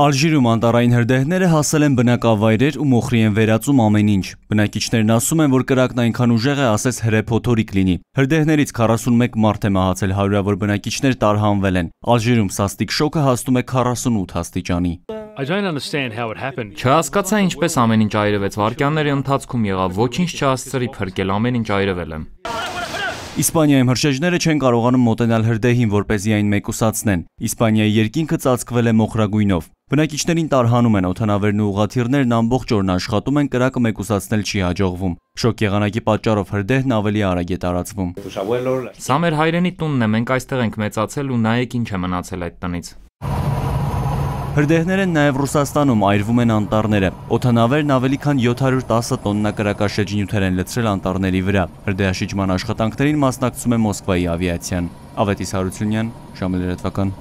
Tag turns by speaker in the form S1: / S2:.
S1: Ալժիրում անտարային հրդեհները հասել են բնակավայրեր ու մոխրի են վերածում ամեն ինչ։ Բնակիչներն ասում են, որ կրակն այնքան ուժեղ է, ասես հրեփոթորիկ լինի։ Հրդեհներից 41 մարդ է մահացել, հարյուրավոր բնակիչներ տարհանվել են։ Ալժիրում սաստիկ շոկը հասնում է 48 աստիճանի։
S2: Չհասկացա
S1: ինչպես
S3: ամեն ինչ այրվեց, վարկյանների ընթացքում եղավ, ոչինչ չհասցրի փրկել, ամեն ինչ այրվել է։
S1: Իսպանիայում հրշեջները չեն կարողանում մոտենալ հրդեհին, որ เป զի այն մեկուսացնեն։ Իսպանիայի երկինքը ծածկվել է մոխրագույնով։ Բնակիչներին տարհանում են օթանավերն ու ուղաթիռներն ամբողջ օրն աշխատում են, կրակը մեկուսացնել չի հաջողվում։ Շոկ եղանակի պատճառով հրդեհն ավելի արագ է
S3: տարածվում։ Սա մեր հայրենի տունն է, մենք այստեղ ենք մեծացել ու նայեք ինչ է մնացել այդ տնից։
S1: Հրդեհներ են նաև Ռուսաստանում, այրվում են անտառները։ Օթանավերն ավելի քան 710 տոննա կրակաշեջ նյութեր են լցրել անտառների վրա։ Հրդեհաշիճման աշխատանքներին մասնակցում է Մոսկվայի ավիացիան։ Ավետիս Հարությունյան, ժամը լրատվական։